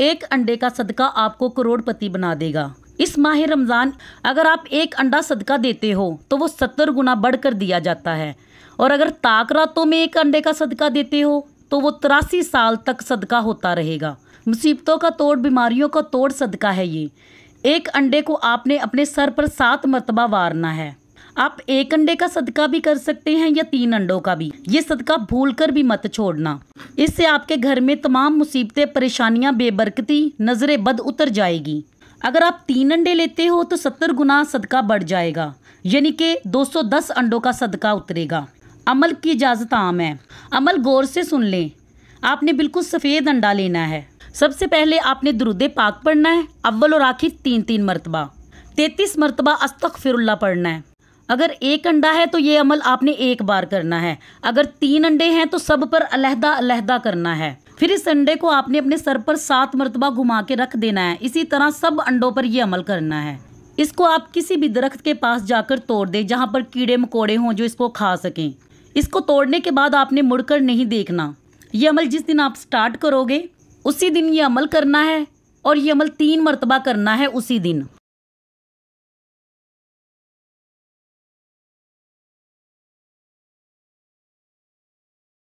एक अंडे का सदका आपको करोड़पति बना देगा इस माह रमज़ान अगर आप एक अंडा सदका देते हो तो वो सत्तर गुना बढ़ कर दिया जाता है और अगर ताक रातों में एक अंडे का सदका देते हो तो वो तिरासी साल तक सदका होता रहेगा मुसीबतों का तोड़ बीमारियों का तोड़ सदका है ये एक अंडे को आपने अपने सर पर सात मरतबा वारना है आप एक अंडे का सदका भी कर सकते हैं या तीन अंडों का भी ये सदका भूल कर भी मत छोड़ना इससे आपके घर में तमाम मुसीबतें परेशानियां बेबरकती नजरे बद उतर जाएगी अगर आप तीन अंडे लेते हो तो सत्तर गुना सदका बढ़ जाएगा यानी कि 210 अंडों का सदका उतरेगा अमल की इजाज़त आम है अमल गौर से सुन लें आपने बिल्कुल सफ़ेद अंडा लेना है सबसे पहले आपने दरुदे पाक पढ़ना है अव्वल और आखिर तीन तीन मरतबा तैतीस मरतबा अस्तक पढ़ना है अगर एक अंडा है तो ये अमल आपने एक बार करना है अगर तीन अंडे हैं तो सब पर अलहदा अलहदा करना है फिर इस अंडे को आपने अपने सर पर सात मरतबा घुमा के रख देना है इसी तरह सब अंडों पर यह अमल करना है इसको आप किसी भी दरख्त के पास जाकर तोड़ दें जहाँ पर कीड़े मकोड़े हों जो इसको खा सकें इसको तोड़ने के बाद आपने मुड़कर नहीं देखना ये अमल जिस दिन आप स्टार्ट करोगे उसी दिन ये अमल करना है और ये अमल तीन मरतबा करना है उसी दिन